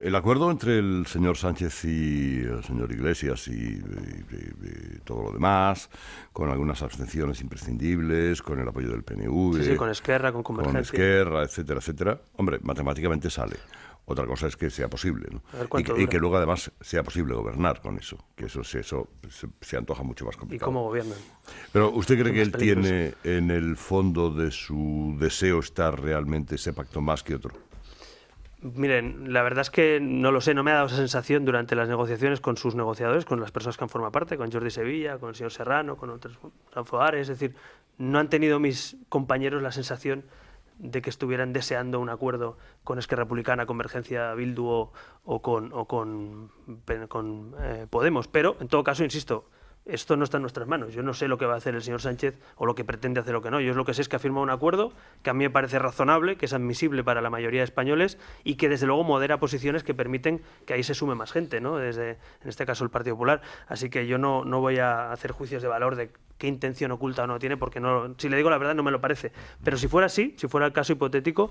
El acuerdo entre el señor Sánchez y el señor Iglesias y, todo lo demás, con algunas abstenciones imprescindibles, con el apoyo del PNV, sí, con Esquerra, con Convergencia, con Esquerra, etcétera, etcétera. Hombre, matemáticamente sale. Otra cosa es que sea posible, ¿no? y, que, luego además sea posible gobernar con eso, que eso, se, eso se, antoja mucho más complicado. ¿Y cómo gobiernan? Pero ¿usted cree que él tiene en el fondo de su deseo estar realmente ese pacto más que otro? Miren, la verdad es que no lo sé, no me ha dado esa sensación durante las negociaciones con sus negociadores, con las personas que han formado parte, con Jordi Sevilla, con el señor Serrano, con otros es decir, no han tenido mis compañeros la sensación de que estuvieran deseando un acuerdo con Esquerra Republicana, Convergencia Bildu o, con, o con, eh, Podemos. Pero, en todo caso, insisto, esto no está en nuestras manos. Yo no sé lo que va a hacer el señor Sánchez o lo que pretende hacer o que no. Yo lo que sé es que ha firmado un acuerdo que a mí me parece razonable, que es admisible para la mayoría de españoles y que desde luego modera posiciones que permiten que ahí se sume más gente, ¿no? Desde, en este caso, el Partido Popular. Así que yo no, voy a hacer juicios de valor de qué intención oculta o no tiene, porque no, si le digo la verdad no me lo parece. Pero si fuera así, si fuera el caso hipotético,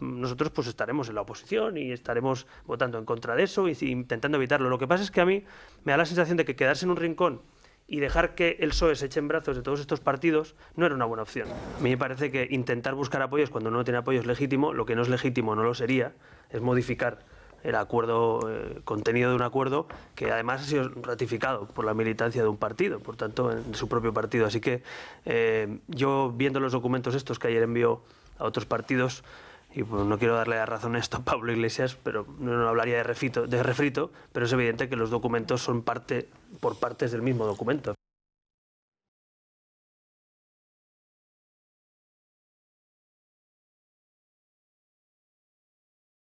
nosotros pues estaremos en la oposición y estaremos votando en contra de eso e intentando evitarlo. Lo que pasa es que a mí me da la sensación de que quedarse en un rincón y dejar que el PSOE se eche en brazos de todos estos partidos no era una buena opción. A mí me parece que intentar buscar apoyos cuando no tiene apoyos es legítimo, lo que no es legítimo no lo sería, es modificar el acuerdo, eh, contenido de un acuerdo que además ha sido ratificado por la militancia de un partido, por tanto, en su propio partido. Así que eh, yo, viendo los documentos estos que ayer envió a otros partidos, y pues, no quiero darle la razón a esto a Pablo Iglesias, pero no hablaría de refrito, de refrito, pero es evidente que los documentos son parte por partes del mismo documento.